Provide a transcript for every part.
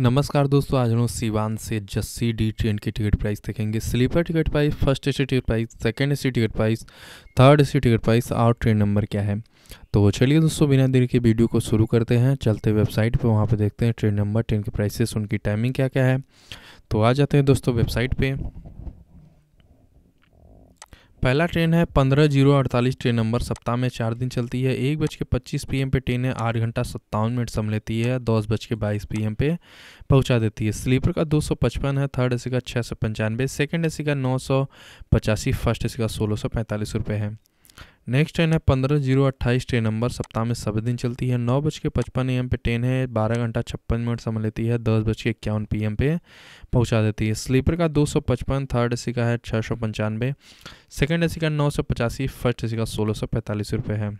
नमस्कार दोस्तों आज हम सिवान से जस्सी डी ट्रेन की टिकट प्राइस देखेंगे sleeper ticket price first A C ticket price second A C ticket price third A C ticket price और ट्रेन नंबर क्या है तो चलिए दोस्तों बिना देर के वीडियो को शुरू करते हैं चलते वेबसाइट पर वहाँ पर देखते हैं ट्रेन नंबर ट्रेन की प्राइसेस उनकी टाइमिंग क्या क्या है तो आ जाते हैं दोस्तों वेबसाइट पर पहला ट्रेन है पंद्रह जीरो अड़तालीस ट्रेन नंबर सप्ताह में चार दिन चलती है एक बज के पच्चीस पी पे ट्रेन है आठ घंटा सत्तावन मिनट सम लेती है दस बज के बाईस पी पे पहुंचा देती है स्लीपर का दो सौ पचपन है थर्ड एसी का छः सौ पंचानवे सेकेंड एसी का नौ सौ पचासी फर्स्ट एसी का सोलह सौ पैंतालीस रुपये है नेक्स्ट ट्रेन है पंद्रह जीरो अट्ठाईस ट्रेन नंबर सप्ताह में सभी दिन चलती है नौ बज के पचपन ए एम पे ट्रेन है बारह घंटा छप्पन मिनट समय लेती है दस बज के इक्यावन पी पे पहुंचा देती है स्लीपर का दो सौ पचपन थर्ड ए का है छः सौ पंचानवे सेकेंड ए का नौ सौ पचासी फर्स्ट ए का सोलह सौ पैंतालीस रुपये है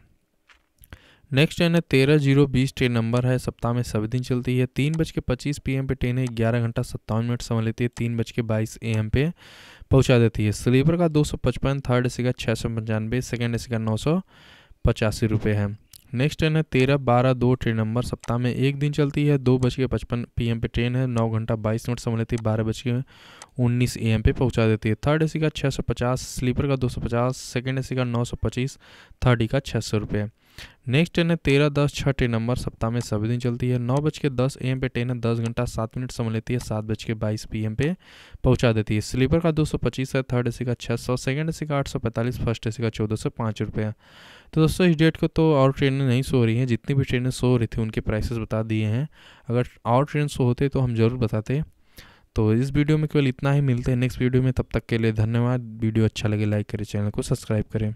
नेक्स्ट ट्रेन है तेरह जीरो बीस ट्रेन नंबर है सप्ताह में सभी दिन चलती है तीन बज के पच्चीस पी पे ट्रेन है ग्यारह घंटा सत्तावन मिनट समय लेती है तीन बज के बाईस ए पे पहुंचा देती है स्लीपर का दो सौ पचपन थर्ड ए सी का छः सौ पंचानवे सेकेंड ए सी का नौ सौ पचासी रुपये है नेक्स्ट ट्रेन है तेरह बारह दो ट्रेन नंबर सप्ताह में एक दिन चलती है दो बज के पचपन पी पे ट्रेन है नौ घंटा बाईस मिनट समय लेती है बारह बज के उन्नीस ए पे पहुंचा देती है थर्ड सी का छः सौ पचास स्लीपर का दो सौ पचास सेकेंड सी का नौ सौ पच्चीस थर्ड ई का छः सौ रुपये नेक्स्ट ट्रेन है तेरह दस छः ट्रेन नंबर सप्ताह में सभी दिन चलती है नौ बज के दस ए पे ट्रेन है दस घंटा सात मिनट समय लेती है सात बज के बाईस पी पे पहुंचा देती है स्लीपर का दो सौ पच्चीस है थर्ड सी का छः सौ सेकेंड सी का आठ सौ पैंतालीस फर्स्ट सी का चौदह सौ पाँच रुपये तो दोस्तों इस डेट को तो और ट्रेनें नहीं सो रही हैं जितनी भी ट्रेनें सो रही थी उनके प्राइसेस बता दिए हैं अगर और ट्रेन सो होते तो हम ज़रूर बताते तो इस वीडियो में केवल इतना ही मिलते हैं नेक्स्ट वीडियो में तब तक के लिए धन्यवाद वीडियो अच्छा लगे लाइक करें चैनल को सब्सक्राइब करें